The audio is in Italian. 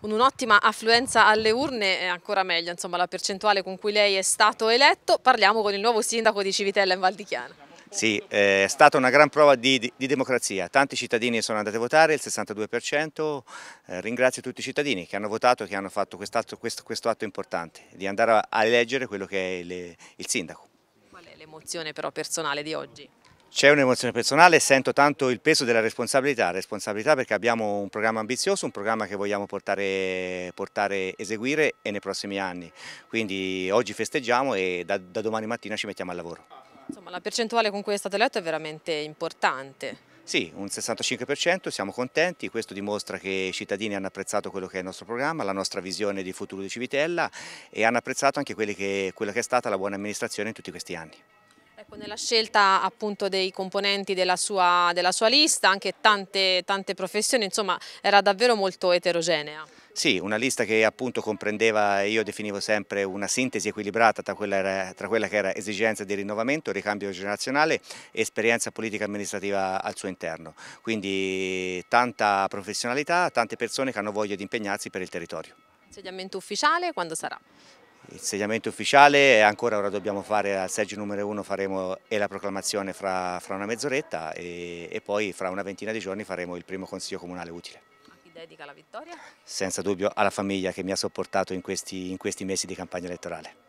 con un'ottima affluenza alle urne e ancora meglio insomma, la percentuale con cui lei è stato eletto. Parliamo con il nuovo sindaco di Civitella in Val di Chiana. Sì, eh, è stata una gran prova di, di, di, democrazia, tanti cittadini sono andati a votare, il 62%, eh, ringrazio tutti i cittadini che hanno votato e che hanno fatto quest questo, questo, atto importante, di andare a eleggere quello che è le, il sindaco. Qual è l'emozione però personale di oggi? C'è un'emozione personale, sento tanto il peso della responsabilità, responsabilità perché abbiamo un programma ambizioso, un programma che vogliamo portare, portare eseguire e nei prossimi anni. Quindi oggi festeggiamo e da, da domani mattina ci mettiamo al lavoro. Insomma, la percentuale con cui è stato eletto è veramente importante. Sì, un 65%, siamo contenti, questo dimostra che i cittadini hanno apprezzato quello che è il nostro programma, la nostra visione di futuro di Civitella e hanno apprezzato anche che, quella che è stata la buona amministrazione in tutti questi anni nella scelta appunto dei componenti della sua, della sua lista, anche tante, tante professioni, insomma era davvero molto eterogenea. Sì, una lista che appunto comprendeva, io definivo sempre una sintesi equilibrata tra quella, era, tra quella che era esigenza di rinnovamento, ricambio generazionale e esperienza politica amministrativa al suo interno. Quindi tanta professionalità, tante persone che hanno voglia di impegnarsi per il territorio. Insediamento ufficiale quando sarà? L'insegnamento ufficiale è ancora, ora dobbiamo fare al seggio numero uno faremo e la proclamazione fra, fra una mezz'oretta e, e, poi fra una ventina di giorni faremo il primo consiglio comunale utile. A chi dedica la vittoria? Senza dubbio alla famiglia che mi ha sopportato in questi, in questi mesi di campagna elettorale.